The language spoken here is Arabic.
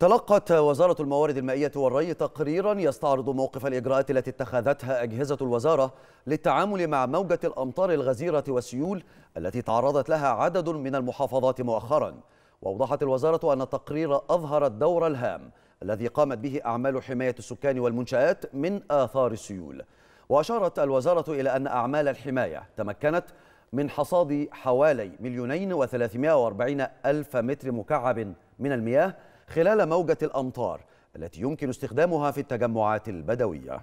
تلقت وزارة الموارد المائية والري تقريرا يستعرض موقف الإجراءات التي اتخذتها أجهزة الوزارة للتعامل مع موجة الأمطار الغزيرة والسيول التي تعرضت لها عدد من المحافظات مؤخرا وأوضحت الوزارة أن التقرير أظهر الدور الهام الذي قامت به أعمال حماية السكان والمنشآت من آثار السيول وأشارت الوزارة إلى أن أعمال الحماية تمكنت من حصاد حوالي مليونين وثلاثمائة وأربعين ألف متر مكعب من المياه خلال موجة الأمطار التي يمكن استخدامها في التجمعات البدوية